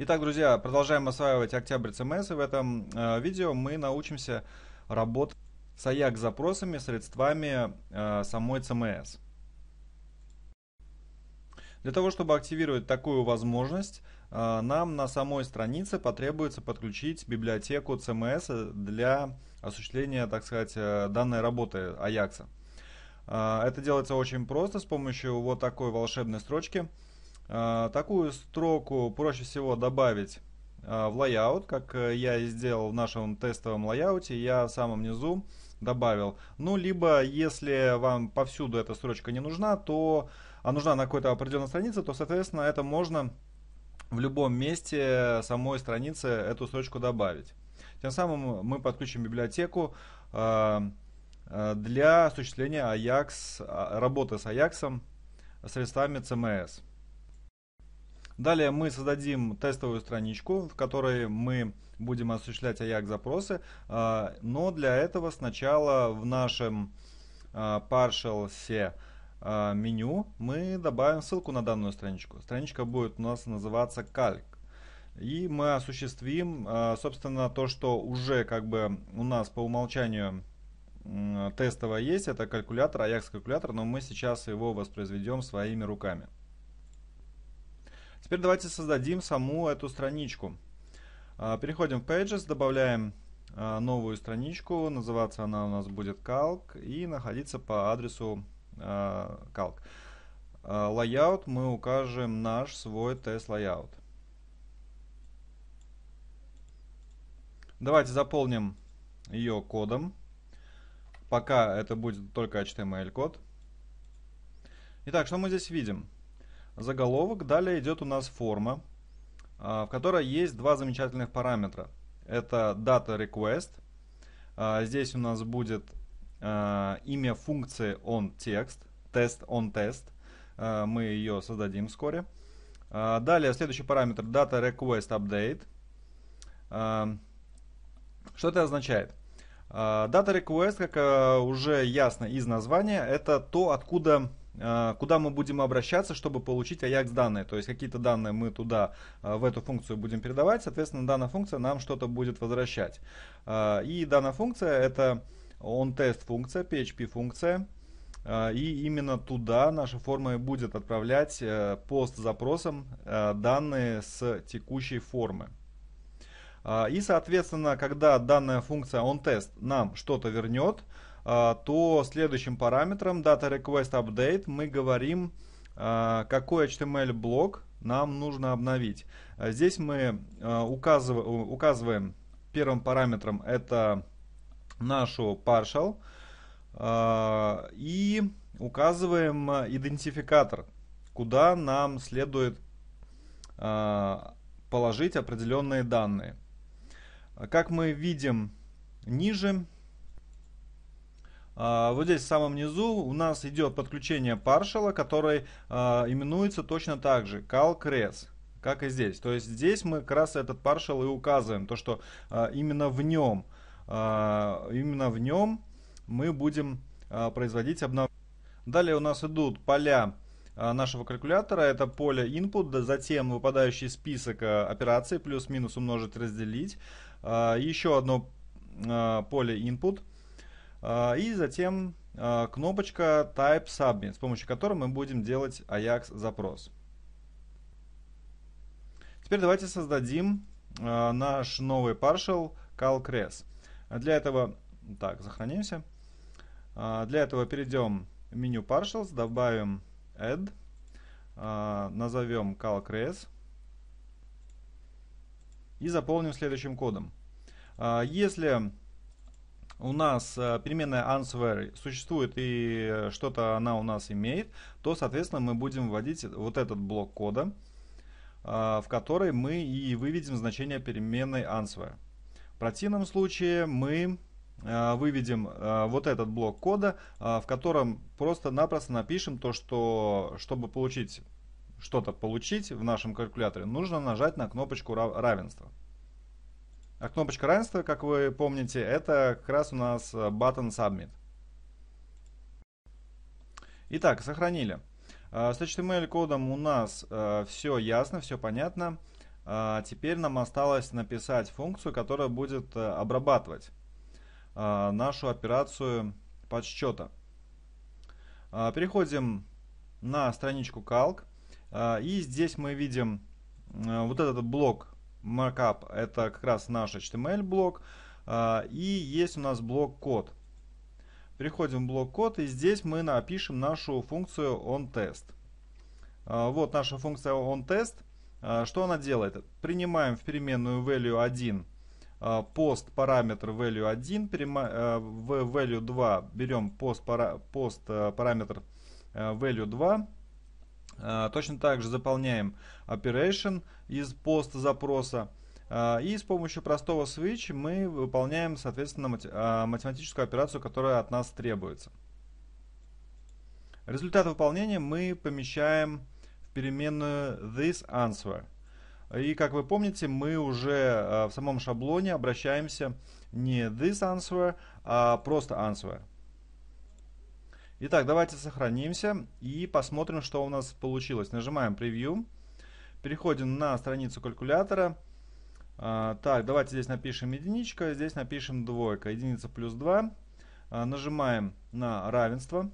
Итак, друзья, продолжаем осваивать Октябрь CMS. И в этом э, видео мы научимся работать с AJAX-запросами, средствами э, самой CMS. Для того, чтобы активировать такую возможность, э, нам на самой странице потребуется подключить библиотеку CMS для осуществления, так сказать, э, данной работы AJAX. Э, это делается очень просто с помощью вот такой волшебной строчки – а, такую строку проще всего добавить а, в layout, как э, я и сделал в нашем тестовом layout, я в самом низу добавил. Ну, либо если вам повсюду эта строчка не нужна, то а нужна на какой-то определенной странице, то, соответственно, это можно в любом месте самой страницы эту строчку добавить. Тем самым мы подключим библиотеку а, для осуществления Ajax, работы с Ajax средствами CMS. Далее мы создадим тестовую страничку, в которой мы будем осуществлять AJAX запросы, а, но для этого сначала в нашем а, partial.c а, меню мы добавим ссылку на данную страничку. Страничка будет у нас называться Calc, И мы осуществим, собственно, то, что уже как бы у нас по умолчанию тестовое есть, это калькулятор, Ajax калькулятор, но мы сейчас его воспроизведем своими руками. Теперь давайте создадим саму эту страничку. А, переходим в Pages, добавляем а, новую страничку. Называться она у нас будет Calc и находиться по адресу а, Calc. Layout мы укажем наш свой тест layout. Давайте заполним ее кодом. Пока это будет только HTML код. Итак, что мы здесь видим? заголовок. Далее идет у нас форма, а, в которой есть два замечательных параметра. Это data request. А, здесь у нас будет а, имя функции on text, test on test. Мы ее создадим вскоре. Далее следующий параметр data request update. Что это означает? Data request, как уже ясно из названия, это то, откуда а, куда мы будем обращаться, чтобы получить AJAX данные. То есть какие-то данные мы туда, а, в эту функцию будем передавать, соответственно, данная функция нам что-то будет возвращать. А, и данная функция это onTest функция, PHP функция, и именно туда наша форма и будет отправлять э, пост запросом э, данные с текущей формы. И, соответственно, когда данная функция onTest нам что-то вернет, а, то следующим параметром data request update мы говорим, а, какой HTML блок нам нужно обновить. А, здесь мы указываем, указываем первым параметром это нашу partial и указываем идентификатор, куда нам следует положить определенные данные. Как мы видим ниже, а, вот здесь в самом низу у нас идет подключение паршала, который а, именуется точно так же CalCres как и здесь. То есть здесь мы как раз этот паршал и указываем, то что э, именно в нем, э, именно в нем мы будем э, производить обновление. Далее у нас идут поля нашего калькулятора, это поле input, затем выпадающий список операций, плюс-минус умножить, разделить, еще одно поле input, а, и затем а, кнопочка Type Submit, с помощью которой мы будем делать AJAX запрос. Теперь давайте создадим а, наш новый partial calcres. Для этого, так, сохранимся. Для этого перейдем в меню partials, добавим add, назовем calcres и заполним следующим кодом. Если у нас э, переменная answer существует и э, что-то она у нас имеет, то, соответственно, мы будем вводить вот этот блок кода, э, в который мы и выведем значение переменной answer. В противном случае мы выведем вот этот блок кода, в котором просто-напросто напишем то, что чтобы получить что-то получить в нашем калькуляторе, нужно нажать на кнопочку равенства. А кнопочка равенства, как вы помните, это как раз у нас э, button submit. Итак, сохранили. А, с HTML-кодом у нас э, все ясно, все понятно. А, теперь нам осталось написать функцию, которая будет э, обрабатывать а, нашу операцию подсчета. Переходим на страничку Calc. И здесь мы видим вот этот блок markup это как раз наш HTML блок. А, и есть у нас блок код. Переходим в блок код и здесь мы напишем нашу функцию onTest. А, вот наша функция onTest. А, что она делает? Принимаем в переменную value 1 пост параметр value 1, в value 2 берем пост, параметр value 2 а, точно так же заполняем operation из поста запроса. А, и с помощью простого switch мы выполняем, соответственно, а, математическую операцию, которая от нас требуется. Результат выполнения мы помещаем в переменную this answer. И как вы помните, мы уже в самом шаблоне обращаемся не this answer, а просто answer. Итак, давайте сохранимся и посмотрим, что у нас получилось. Нажимаем превью. Переходим на страницу калькулятора. А, так, давайте здесь напишем единичка, здесь напишем двойка. Единица плюс 2. А, нажимаем на равенство.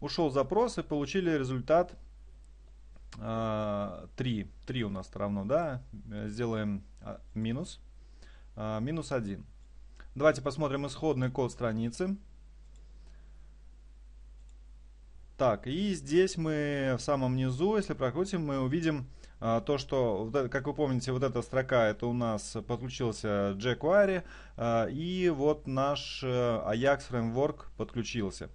Ушел запрос и получили результат 3. А, 3 у нас равно, да? Сделаем минус. Минус 1. Давайте посмотрим исходный код страницы. Так, и здесь мы в самом низу, если прокрутим, мы увидим а, то, что, э, как вы помните, вот эта строка, это у нас подключился jQuery, а, и вот наш э, Ajax Framework подключился.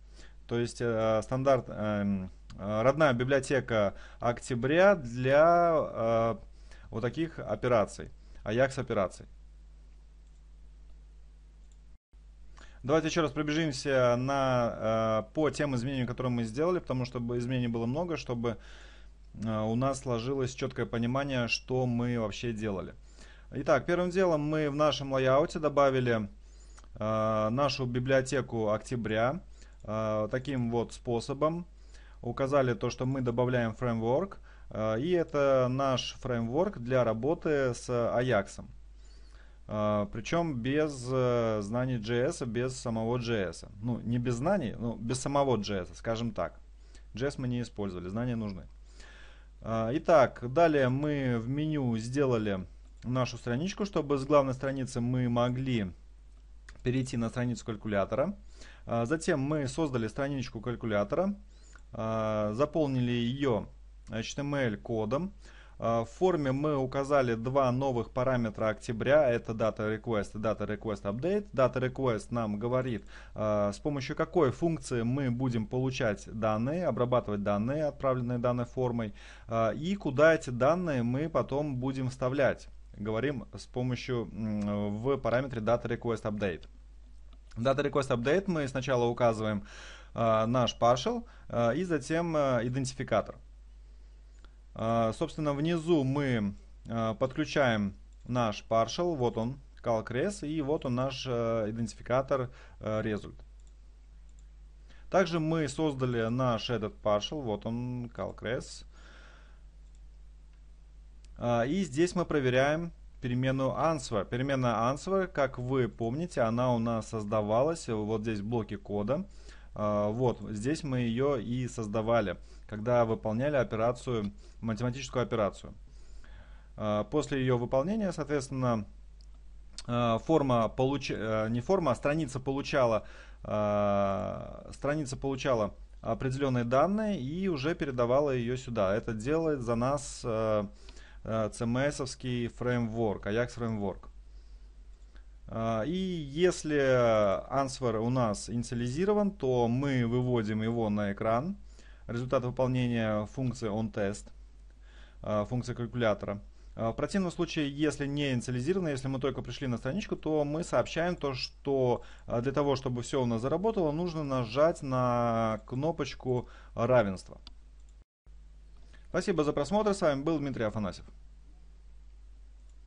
То есть а, стандарт, эм, родная библиотека октября для вот таких операций, Ajax операций. Давайте еще раз пробежимся на, э, по тем изменениям, которые мы сделали, потому что изменений было много, чтобы э, у нас сложилось четкое понимание, что мы вообще делали. Итак, первым делом мы в нашем лайауте добавили э, нашу библиотеку октября таким вот способом. Указали то, что мы добавляем фреймворк, и это наш фреймворк для работы с Аяксом. А, Причем без э, знаний JS, без самого JS. Ну, не без знаний, но без самого JS, скажем так. JS мы не использовали, знания нужны. А, итак, далее мы в меню сделали нашу страничку, чтобы с главной страницы мы могли перейти на страницу калькулятора. А, затем мы создали страничку калькулятора, заполнили ее HTML-кодом. А, в форме мы указали два новых параметра октября. Это data request и data request update. Data request нам говорит, а, с помощью какой функции мы будем получать данные, обрабатывать данные, отправленные данной формой, а, и куда эти данные мы потом будем вставлять. Говорим с помощью в параметре data request update. data request update мы сначала указываем наш partial и затем идентификатор. А, собственно, внизу мы а, подключаем наш partial, вот он, calcres, и вот он наш э, идентификатор э, result. Также мы создали наш этот partial, вот он, calcres. А, и здесь мы проверяем переменную answer. Переменная answer, как вы помните, она у нас создавалась вот здесь в блоке кода. А, вот, здесь мы ее и создавали, когда выполняли операцию, математическую операцию. А, после ее выполнения, соответственно, а, форма получ... Э, не форма, а страница получала, страница получала определенные данные и уже передавала ее сюда. Это делает за нас CMS-овский э, э, фреймворк, Ajax фреймворк. А, и если answer у нас инициализирован, то мы выводим его на экран. Результат выполнения функции onTest, а, функции калькулятора. А, в противном случае, если не инициализировано, если мы только пришли на страничку, то мы сообщаем то, что для того, чтобы все у нас заработало, нужно нажать на кнопочку равенства. Спасибо за просмотр. С вами был Дмитрий Афанасьев.